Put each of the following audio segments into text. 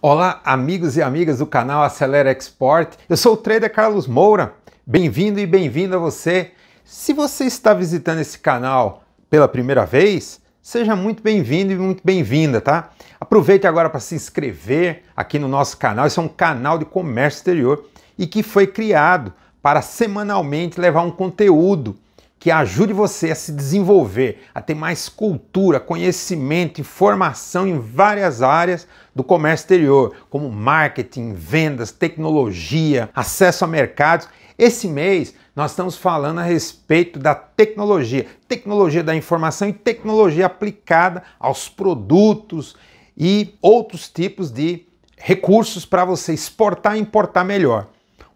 Olá, amigos e amigas do canal Acelera Export. Eu sou o trader Carlos Moura. Bem-vindo e bem-vindo a você. Se você está visitando esse canal pela primeira vez, seja muito bem-vindo e muito bem-vinda, tá? Aproveite agora para se inscrever aqui no nosso canal. Esse é um canal de comércio exterior e que foi criado para semanalmente levar um conteúdo que ajude você a se desenvolver, a ter mais cultura, conhecimento, formação em várias áreas do comércio exterior, como marketing, vendas, tecnologia, acesso a mercados. Esse mês nós estamos falando a respeito da tecnologia, tecnologia da informação e tecnologia aplicada aos produtos e outros tipos de recursos para você exportar e importar melhor.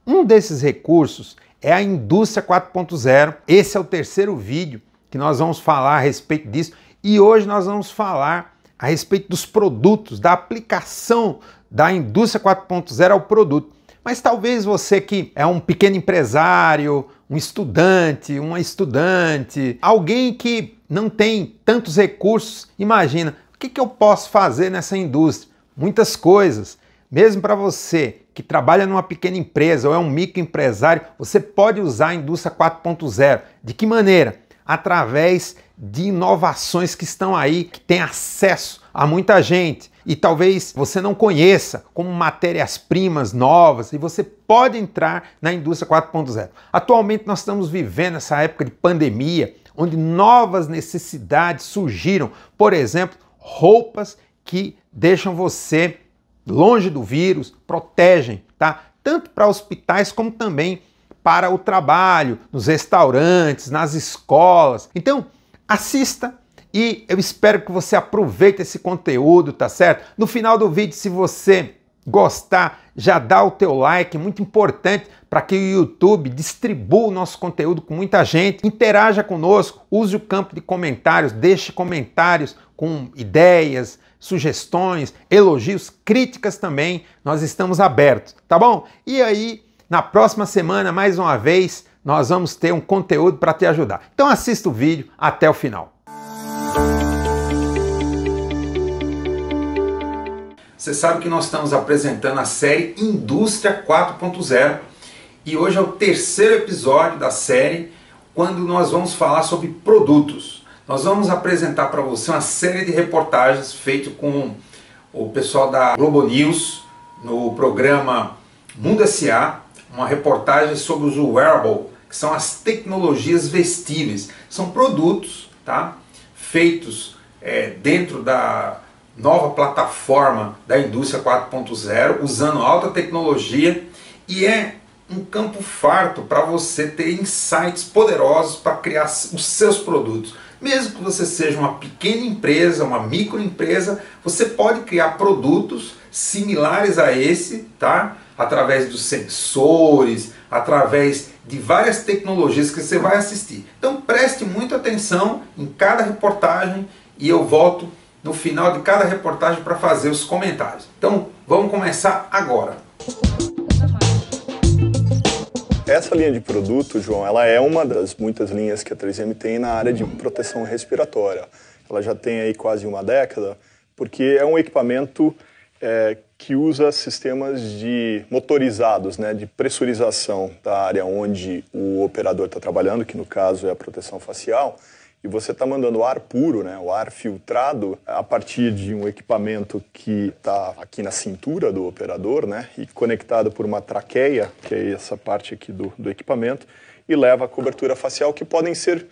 Um desses recursos é a indústria 4.0. Esse é o terceiro vídeo que nós vamos falar a respeito disso e hoje nós vamos falar a respeito dos produtos, da aplicação da indústria 4.0 ao produto. Mas talvez você que é um pequeno empresário, um estudante, uma estudante, alguém que não tem tantos recursos, imagina, o que, que eu posso fazer nessa indústria? Muitas coisas. Mesmo para você que trabalha numa pequena empresa ou é um microempresário, você pode usar a indústria 4.0. De que maneira? Através de inovações que estão aí, que tem acesso a muita gente e talvez você não conheça como matérias-primas novas e você pode entrar na indústria 4.0. Atualmente nós estamos vivendo essa época de pandemia, onde novas necessidades surgiram, por exemplo, roupas que deixam você longe do vírus, protegem, tá? Tanto para hospitais como também para o trabalho, nos restaurantes, nas escolas. Então, assista e eu espero que você aproveite esse conteúdo, tá certo? No final do vídeo, se você gostar, já dá o teu like, muito importante para que o YouTube distribua o nosso conteúdo com muita gente, interaja conosco, use o campo de comentários, deixe comentários com ideias, sugestões, elogios, críticas também, nós estamos abertos, tá bom? E aí, na próxima semana, mais uma vez, nós vamos ter um conteúdo para te ajudar. Então assista o vídeo até o final. Você sabe que nós estamos apresentando a série Indústria 4.0 e hoje é o terceiro episódio da série, quando nós vamos falar sobre produtos. Nós vamos apresentar para você uma série de reportagens feito com o pessoal da Globo News no programa Mundo S.A., uma reportagem sobre os wearable, que são as tecnologias vestíveis. São produtos tá? feitos é, dentro da nova plataforma da indústria 4.0, usando alta tecnologia, e é um campo farto para você ter insights poderosos para criar os seus produtos. Mesmo que você seja uma pequena empresa, uma microempresa, você pode criar produtos similares a esse, tá? Através dos sensores, através de várias tecnologias que você vai assistir. Então preste muita atenção em cada reportagem e eu volto no final de cada reportagem para fazer os comentários. Então vamos começar agora. Essa linha de produto, João, ela é uma das muitas linhas que a 3M tem na área de proteção respiratória. Ela já tem aí quase uma década, porque é um equipamento é, que usa sistemas de motorizados, né, de pressurização da área onde o operador está trabalhando, que no caso é a proteção facial, e você está mandando ar puro, né, o ar filtrado, a partir de um equipamento que está aqui na cintura do operador né, e conectado por uma traqueia, que é essa parte aqui do, do equipamento, e leva a cobertura facial, que podem ser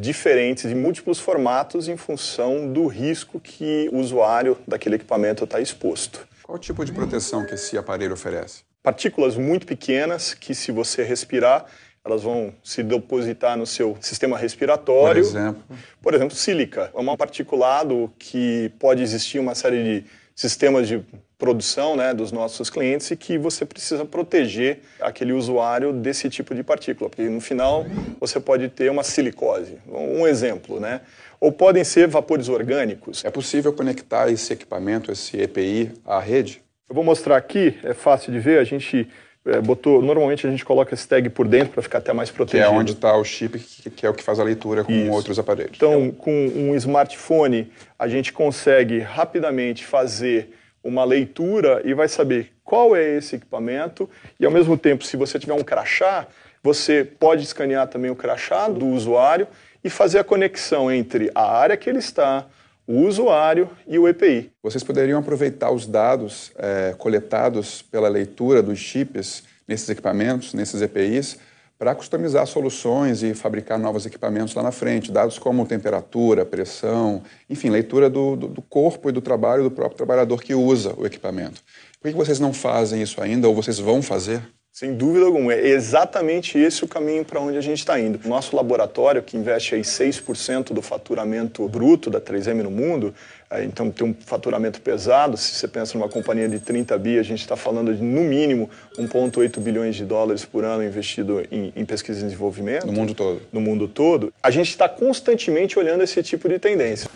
diferentes em múltiplos formatos em função do risco que o usuário daquele equipamento está exposto. Qual tipo de proteção que esse aparelho oferece? Partículas muito pequenas que, se você respirar, elas vão se depositar no seu sistema respiratório. Por exemplo? Por exemplo, sílica. É um particulado que pode existir uma série de sistemas de produção né, dos nossos clientes e que você precisa proteger aquele usuário desse tipo de partícula, porque no final você pode ter uma silicose. Um exemplo, né? Ou podem ser vapores orgânicos. É possível conectar esse equipamento, esse EPI, à rede? Eu vou mostrar aqui, é fácil de ver, a gente é, botou. Normalmente a gente coloca esse tag por dentro para ficar até mais protegido. Que é onde está o chip, que, que, é o que faz a leitura com Isso. outros aparelhos. Então, com um smartphone, a gente consegue rapidamente fazer uma leitura e vai saber qual é esse equipamento e ao mesmo tempo se você tiver um crachá, você pode escanear também o crachá do usuário e fazer a conexão entre a área que ele está, o usuário e o EPI. Vocês poderiam aproveitar os dados é, coletados pela leitura dos chips nesses equipamentos, nesses EPIs, para customizar soluções e fabricar novos equipamentos lá na frente. Dados como temperatura, pressão, enfim, leitura do, do, do corpo e do trabalho do próprio trabalhador que usa o equipamento. Por que vocês não fazem isso ainda ou vocês vão fazer? Sem dúvida alguma, é exatamente esse o caminho para onde a gente está indo. Nosso laboratório, que investe aí 6% do faturamento bruto da 3M no mundo, é, então tem um faturamento pesado. Se você pensa numa companhia de 30 bi, a gente está falando de no mínimo 1,8 bilhões de dólares por ano investido em, em, pesquisa e desenvolvimento. No mundo todo. No mundo todo. A gente está constantemente olhando esse tipo de tendência.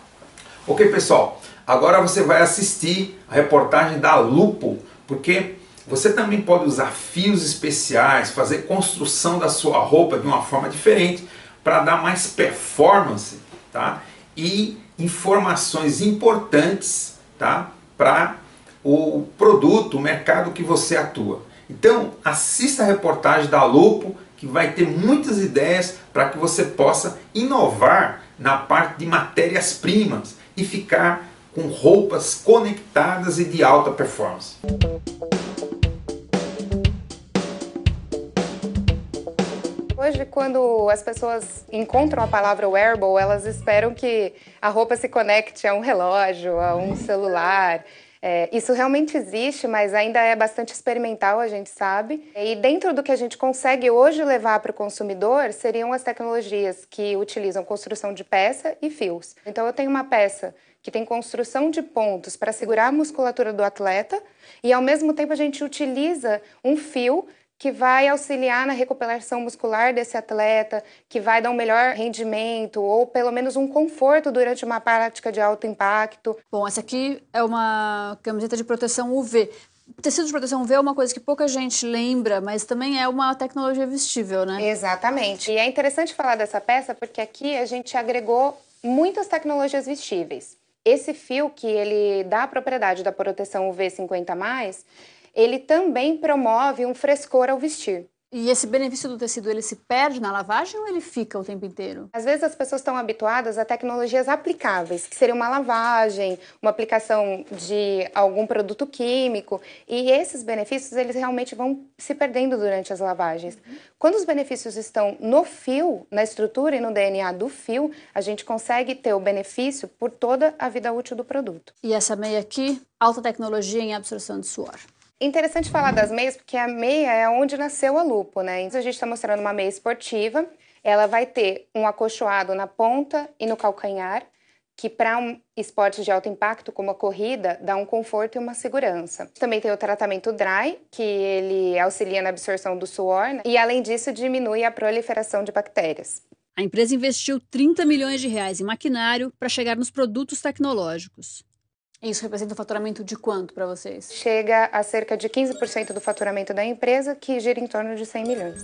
Ok, pessoal. Agora você vai assistir a reportagem da Lupo, porque você também pode usar fios especiais, fazer construção da sua roupa de uma forma diferente para dar mais performance, tá? E informações importantes, tá? Para o produto, o mercado que você atua. Então, assista a reportagem da Lupo, que vai ter muitas ideias para que você possa inovar na parte de matérias-primas e ficar com roupas conectadas e de alta performance. Hoje, quando as pessoas encontram a palavra wearable, elas esperam que a roupa se conecte a um relógio, a um celular. É, isso realmente existe, mas ainda é bastante experimental, a gente sabe. E dentro do que a gente consegue hoje levar para o consumidor seriam as tecnologias que utilizam construção de peça e fios. Então, eu tenho uma peça que tem construção de pontos para segurar a musculatura do atleta e, ao mesmo tempo, a gente utiliza um fio que vai auxiliar na recuperação muscular desse atleta, que vai dar um melhor rendimento ou pelo menos um conforto durante uma prática de alto impacto. Bom, essa aqui é uma camiseta de proteção UV. Tecido de proteção UV é uma coisa que pouca gente lembra, mas também é uma tecnologia vestível, né? Exatamente. E é interessante falar dessa peça porque aqui a gente agregou muitas tecnologias vestíveis. Esse fio que ele dá a propriedade da proteção UV 50+, ele também promove um frescor ao vestir. E esse benefício do tecido, ele se perde na lavagem ou ele fica o tempo inteiro? Às vezes as pessoas estão habituadas a tecnologias aplicáveis, que seria uma lavagem, uma aplicação de algum produto químico, e esses benefícios eles realmente vão se perdendo durante as lavagens. Uhum. Quando os benefícios estão no fio, na estrutura e no DNA do fio, a gente consegue ter o benefício por toda a vida útil do produto. E essa meia aqui, alta tecnologia em absorção de suor. Interessante falar das meias, porque a meia é onde nasceu a lupo, né? Então a gente está mostrando uma meia esportiva, ela vai ter um acolchoado na ponta e no calcanhar, que para um esporte de alto impacto, como a corrida, dá um conforto e uma segurança. Também tem o tratamento dry, que ele auxilia na absorção do suor né? e, além disso, diminui a proliferação de bactérias. A empresa investiu 30 milhões de reais em maquinário para chegar nos produtos tecnológicos. Isso representa um faturamento de quanto para vocês? Chega a cerca de 15% do faturamento da empresa, que gira em torno de 100 milhões.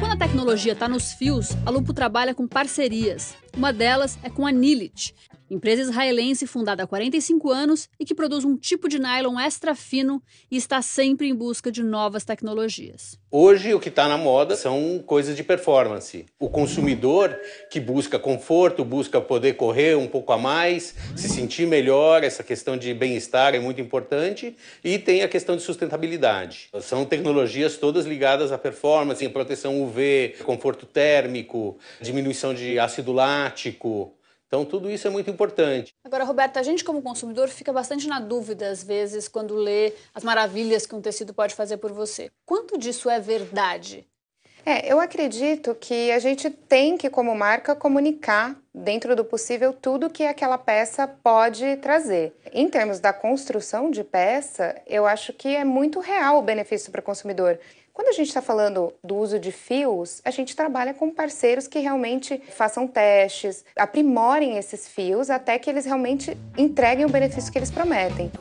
Quando a tecnologia está nos fios, a Lupo trabalha com parcerias. Uma delas é com a Nilit, empresa israelense fundada há 45 anos e que produz um tipo de nylon extra fino e está sempre em busca de novas tecnologias. Hoje, o que está na moda são coisas de performance. O consumidor que busca conforto, busca poder correr um pouco a mais, se sentir melhor, essa questão de bem-estar é muito importante, e tem a questão de sustentabilidade. São tecnologias todas ligadas à performance, em proteção UV, conforto térmico, diminuição de ácido lático. Então, tudo isso é muito importante. Agora, Roberta, a gente, como consumidor, fica bastante na dúvida, às vezes, quando lê as maravilhas que um tecido pode fazer por você. Quanto disso é verdade? É, eu acredito que a gente tem que, como marca, comunicar dentro do possível tudo que aquela peça pode trazer. Em termos da construção de peça, eu acho que é muito real o benefício para o consumidor. Quando a gente está falando do uso de fios, a gente trabalha com parceiros que realmente façam testes, aprimorem esses fios até que eles realmente entreguem o benefício que eles prometem.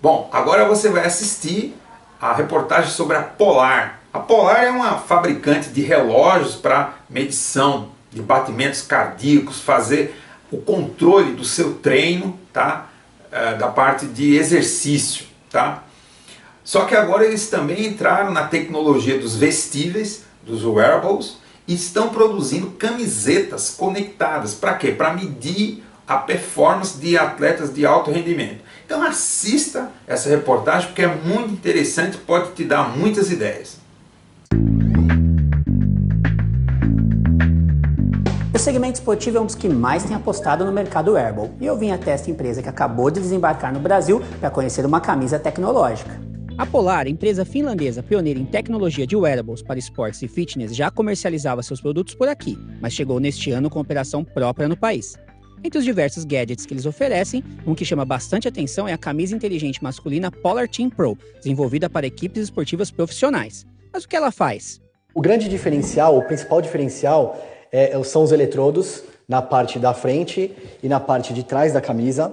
Bom, agora você vai assistir a reportagem sobre a Polar. A Polar é uma fabricante de relógios para medição de batimentos cardíacos, fazer o controle do seu treino, tá? Eh, da parte de exercício, tá? Só que agora eles também entraram na tecnologia dos vestíveis, dos wearables, e estão produzindo camisetas conectadas. Para quê? Para medir a performance de atletas de alto rendimento. Então assista essa reportagem porque é muito interessante, pode te dar muitas ideias. O segmento esportivo é um dos que mais tem apostado no mercado wearable, e eu vim até esta empresa que acabou de desembarcar no Brasil para conhecer uma camisa tecnológica. A Polar, empresa finlandesa pioneira em tecnologia de wearables para esportes e fitness, já comercializava seus produtos por aqui, mas chegou neste ano com operação própria no país. Entre os diversos gadgets que eles oferecem, um que chama bastante atenção é a camisa inteligente masculina Polar Team Pro, desenvolvida para equipes esportivas profissionais. Mas o que ela faz? O grande diferencial, o principal diferencial, é, é são os eletrodos na parte da frente e na parte de trás da camisa,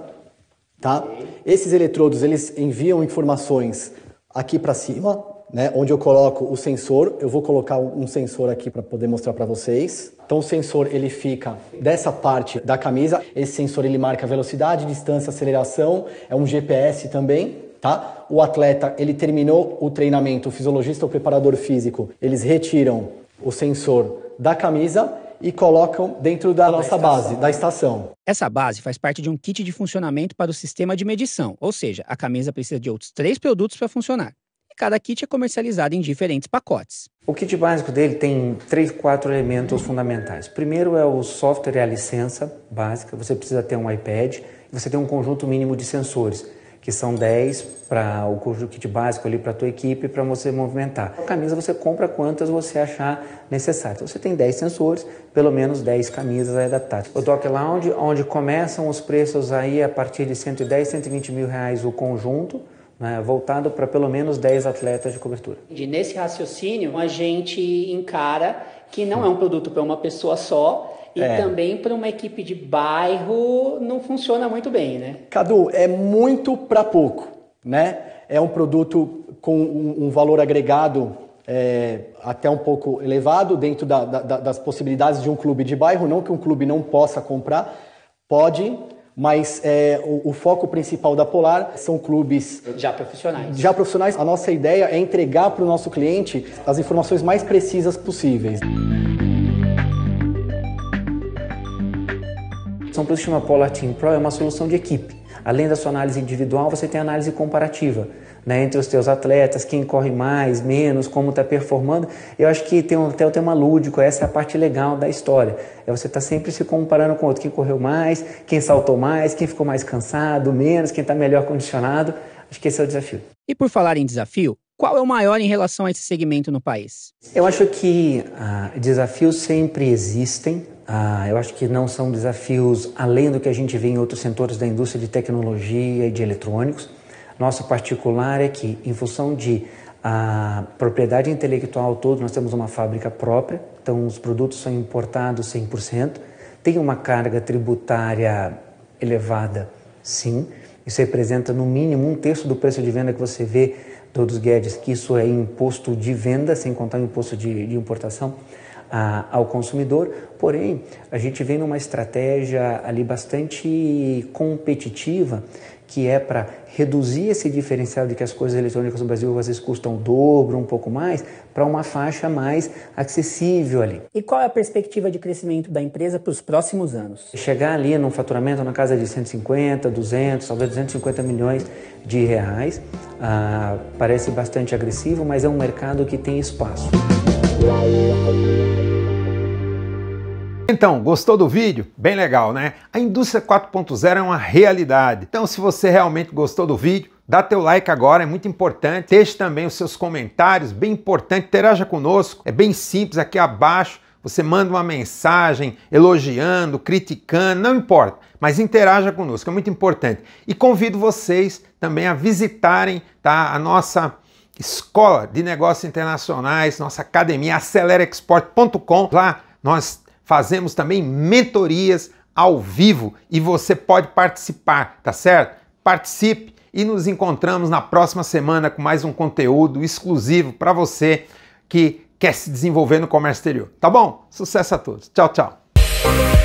tá? Esses eletrodos eles enviam informações aqui para cima, né, onde eu coloco o sensor. Eu vou colocar um sensor aqui para poder mostrar para vocês. Então o sensor ele fica dessa parte da camisa. Esse sensor ele marca velocidade, distância, aceleração. É um GPS também, tá? O atleta ele terminou o treinamento, o fisiologista ou preparador físico eles retiram o sensor da camisa e colocam dentro da, da nossa estação. base, da estação. Essa base faz parte de um kit de funcionamento para o sistema de medição, ou seja, a camisa precisa de outros três produtos para funcionar. E cada kit é comercializado em diferentes pacotes. O kit básico dele tem três, quatro elementos fundamentais. Primeiro é o software e a licença básica. Você precisa ter um iPad, você tem um conjunto mínimo de sensores que são 10 para o curso do kit básico ali para a tua equipe para você movimentar. A camisa você compra quantas você achar necessário. Então, você tem 10 sensores, pelo menos 10 camisas aí da Tati. O Dock Lounge, onde começam os preços aí a partir de 110, 120 mil reais o conjunto, né, voltado para pelo menos 10 atletas de cobertura. E nesse raciocínio, a gente encara que não é um produto para uma pessoa só, e é. também para uma equipe de bairro não funciona muito bem, né? Cadu, é muito para pouco, né? É um produto com um, valor agregado é, até um pouco elevado dentro da, da, das possibilidades de um clube de bairro, não que um clube não possa comprar, pode, mas é, o, o, foco principal da Polar são clubes já profissionais. Já profissionais. A nossa ideia é entregar para o nosso cliente as informações mais precisas possíveis. solução para o sistema Polar Team Pro é uma solução de equipe. Além da sua análise individual, você tem análise comparativa né, entre os teus atletas, quem corre mais, menos, como está performando. Eu acho que tem até o tema lúdico, essa é a parte legal da história. É você estar tá sempre se comparando com o outro, quem correu mais, quem saltou mais, quem ficou mais cansado, menos, quem está melhor condicionado. Acho que esse é o desafio. E por falar em desafio, qual é o maior em relação a esse segmento no país? Eu acho que ah, desafios sempre existem, ah, eu acho que não são desafios além do que a gente vê em outros setores da indústria de tecnologia e de eletrônicos. Nosso particular é que, em função de a ah, propriedade intelectual toda, nós temos uma fábrica própria, então os produtos são importados 100%. Tem uma carga tributária elevada, sim. Isso representa no mínimo um terço do preço de venda que você vê todos Guedes, que isso é imposto de venda, sem contar o imposto de, de importação a, ao consumidor. Porém, a gente vem numa estratégia ali bastante competitiva, que é para reduzir esse diferencial de que as coisas eletrônicas no Brasil às vezes custam o dobro, um pouco mais, para uma faixa mais acessível ali. E qual é a perspectiva de crescimento da empresa para os próximos anos? Chegar ali num faturamento na casa de 150, 200, talvez 250 milhões de reais, ah, parece bastante agressivo, mas é um mercado que tem espaço. Então, gostou do vídeo? Bem legal, né? A indústria 4.0 é uma realidade. Então, se você realmente gostou do vídeo, Dá teu like agora, é muito importante. Deixe também os seus comentários, bem importante. Interaja conosco, é bem simples aqui abaixo. Você manda uma mensagem elogiando, criticando, não importa, mas interaja conosco, é muito importante. E convido vocês também a visitarem tá, a nossa escola de negócios internacionais, nossa academia acelerexport.com. Lá nós fazemos também mentorias ao vivo e você pode participar, tá certo? Participe e nos encontramos na próxima semana com mais um conteúdo exclusivo para você que quer se desenvolver no comércio exterior. Tá bom? Sucesso a todos. Tchau, tchau.